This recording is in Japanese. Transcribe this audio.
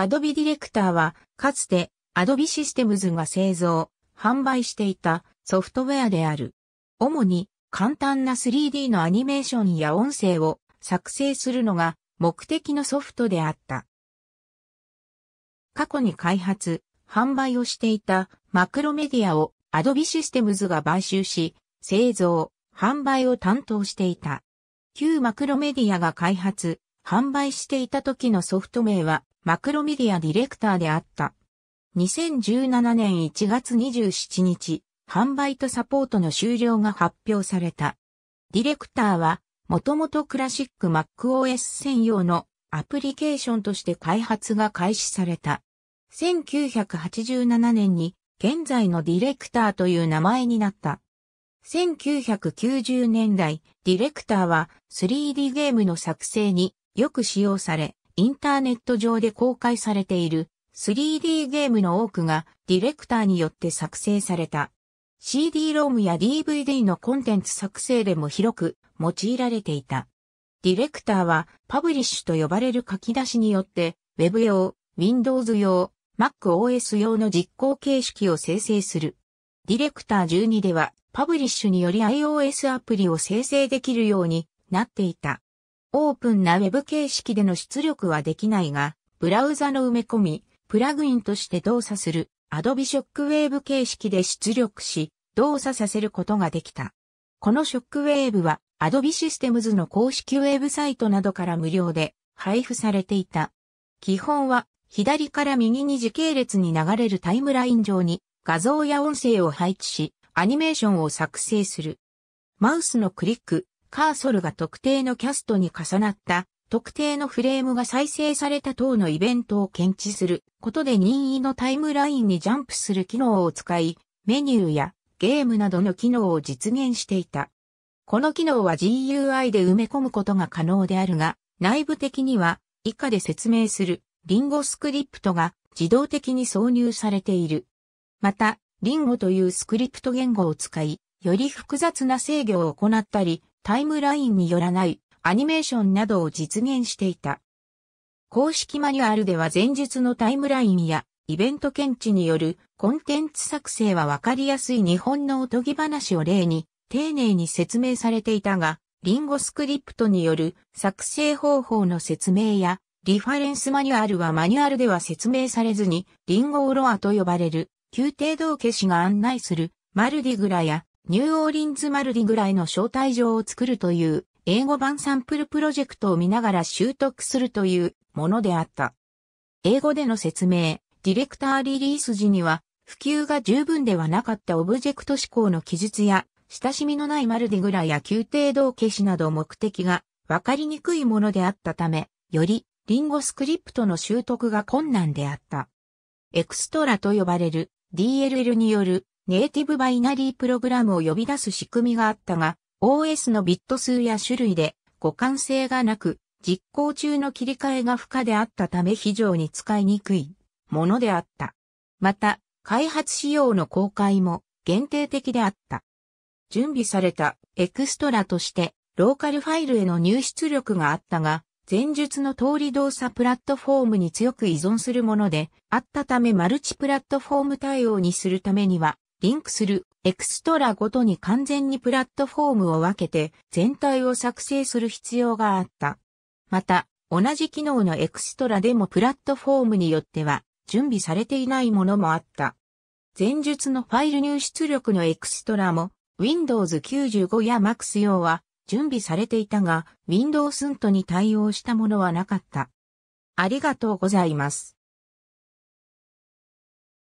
Adobe ディレクターは、かつて Adobe テムズが製造、販売していたソフトウェアである。主に簡単な 3D のアニメーションや音声を作成するのが目的のソフトであった。過去に開発、販売をしていたマクロメディアを Adobe テムズが買収し、製造、販売を担当していた。旧マクロメディアが開発、販売していた時のソフト名はマクロメディアディレクターであった。2017年1月27日、販売とサポートの終了が発表された。ディレクターは、もともとクラシック MacOS 専用のアプリケーションとして開発が開始された。1987年に現在のディレクターという名前になった。1990年代、ディレクターは 3D ゲームの作成によく使用され、インターネット上で公開されている 3D ゲームの多くがディレクターによって作成された。CD-ROM や DVD のコンテンツ作成でも広く用いられていた。ディレクターはパブリッシュと呼ばれる書き出しによって Web 用、Windows 用、MacOS 用の実行形式を生成する。ディレクター12ではパブリッシュにより iOS アプリを生成できるようになっていた。オープンな Web 形式での出力はできないが、ブラウザの埋め込み、プラグインとして動作する Adobe Shockwave 形式で出力し、動作させることができた。この Shockwave は Adobe Systems の公式ウェブサイトなどから無料で配布されていた。基本は左から右に時系列に流れるタイムライン上に画像や音声を配置し、アニメーションを作成する。マウスのクリック、カーソルが特定のキャストに重なった特定のフレームが再生された等のイベントを検知することで任意のタイムラインにジャンプする機能を使い、メニューやゲームなどの機能を実現していた。この機能は GUI で埋め込むことが可能であるが、内部的には以下で説明するリンゴスクリプトが自動的に挿入されている。また、リンゴというスクリプト言語を使い、より複雑な制御を行ったり、タイムラインによらないアニメーションなどを実現していた。公式マニュアルでは前述のタイムラインやイベント検知によるコンテンツ作成はわかりやすい日本のおとぎ話を例に丁寧に説明されていたが、リンゴスクリプトによる作成方法の説明やリファレンスマニュアルはマニュアルでは説明されずにリンゴオロアと呼ばれる宮廷道化師が案内するマルディグラやニューオーリンズマルディぐらいの招待状を作るという、英語版サンプルプロジェクトを見ながら習得するというものであった。英語での説明、ディレクターリリース時には、普及が十分ではなかったオブジェクト思考の記述や、親しみのないマルディグラや宮廷道化しなど目的が分かりにくいものであったため、よりリンゴスクリプトの習得が困難であった。エクストラと呼ばれる DLL によるネイティブバイナリープログラムを呼び出す仕組みがあったが、OS のビット数や種類で互換性がなく、実行中の切り替えが不可であったため非常に使いにくいものであった。また、開発仕様の公開も限定的であった。準備されたエクストラとしてローカルファイルへの入出力があったが、前述の通り動作プラットフォームに強く依存するものであったためマルチプラットフォーム対応にするためにはリンクするエクストラごとに完全にプラットフォームを分けて全体を作成する必要があった。また、同じ機能のエクストラでもプラットフォームによっては準備されていないものもあった。前述のファイル入出力のエクストラも Windows 95や Max 用は準備されていたが Windows ントに対応したものはなかった。ありがとうございます。